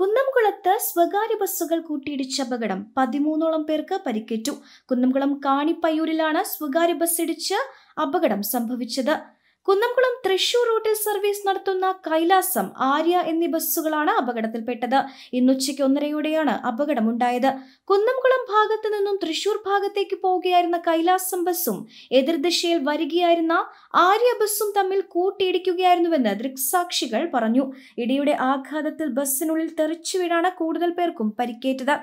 കുന്നംകുളത്ത് സ്വകാര്യ ബസ്സുകൾ കൂട്ടിയിടിച്ച അപകടം പതിമൂന്നോളം പേർക്ക് പരിക്കേറ്റു കുന്നംകുളം കാണിപ്പയ്യൂരിലാണ് സ്വകാര്യ ബസ് ഇടിച്ച് അപകടം സംഭവിച്ചത് കുന്നംകുളം തൃശൂർ റൂട്ടിൽ സർവീസ് നടത്തുന്ന കൈലാസം ആര്യ എന്നീ ബസ്സുകളാണ് അപകടത്തിൽപ്പെട്ടത് ഇന്നുച്ചയ്ക്ക് ഒന്നരയോടെയാണ് അപകടമുണ്ടായത് കുന്നംകുളം ഭാഗത്തു നിന്നും തൃശൂർ ഭാഗത്തേക്ക് പോവുകയായിരുന്ന കൈലാസം ബസ്സും എതിർദിശയിൽ വരികയായിരുന്ന ആര്യ ബസ്സും തമ്മിൽ കൂട്ടിയിടിക്കുകയായിരുന്നുവെന്ന് ദൃക്സാക്ഷികൾ പറഞ്ഞു ഇടിയുടെ ആഘാതത്തിൽ ബസ്സിനുള്ളിൽ തെറിച്ചു വീടാണ് കൂടുതൽ പേർക്കും പരിക്കേറ്റത്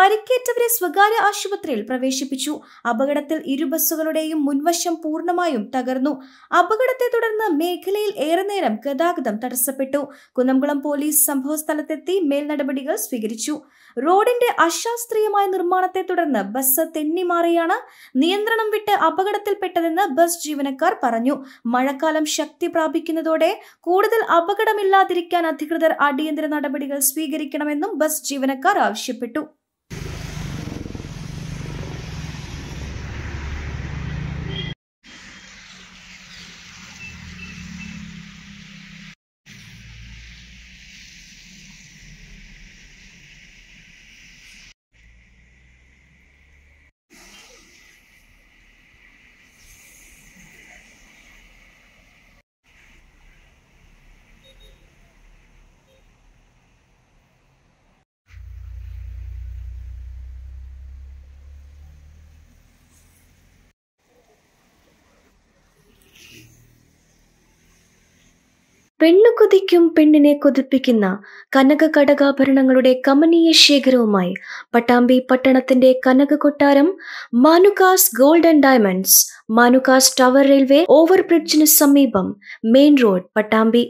പരിക്കേറ്റവരെ സ്വകാര്യ ആശുപത്രിയിൽ പ്രവേശിപ്പിച്ചു അപകടത്തിൽ ഇരു ബസ്സുകളുടെയും മുൻവശം പൂർണ്ണമായും തകർന്നു അപകടത്തിൽ സംഭവത്തെ തുടർന്ന് മേഖലയിൽ ഏറെ നേരം ഗതാഗതം തടസ്സപ്പെട്ടു കുന്നംകുളം പോലീസ് സംഭവസ്ഥലത്തെത്തി മേൽനടപടികൾ സ്വീകരിച്ചു റോഡിന്റെ അശാസ്ത്രീയമായ നിർമ്മാണത്തെ തുടർന്ന് ബസ് തെന്നിമാറിയാണ് നിയന്ത്രണം വിട്ട് അപകടത്തിൽപ്പെട്ടതെന്ന് ബസ് ജീവനക്കാർ പറഞ്ഞു മഴക്കാലം ശക്തി പ്രാപിക്കുന്നതോടെ കൂടുതൽ അപകടമില്ലാതിരിക്കാൻ അധികൃതർ അടിയന്തര നടപടികൾ സ്വീകരിക്കണമെന്നും ബസ് ജീവനക്കാർ ആവശ്യപ്പെട്ടു പെണ്ണു കൊതിക്കും പെണ്ണിനെ കൊതിപ്പിക്കുന്ന കനക കടകാഭരണങ്ങളുടെ കമനീയ ശേഖരവുമായി പട്ടാമ്പി പട്ടണത്തിന്റെ കനക കൊട്ടാരം Manukas gold and diamonds Manukas tower railway ഓവർബ്രിഡ്ജിന് സമീപം മെയിൻ റോഡ് പട്ടാമ്പി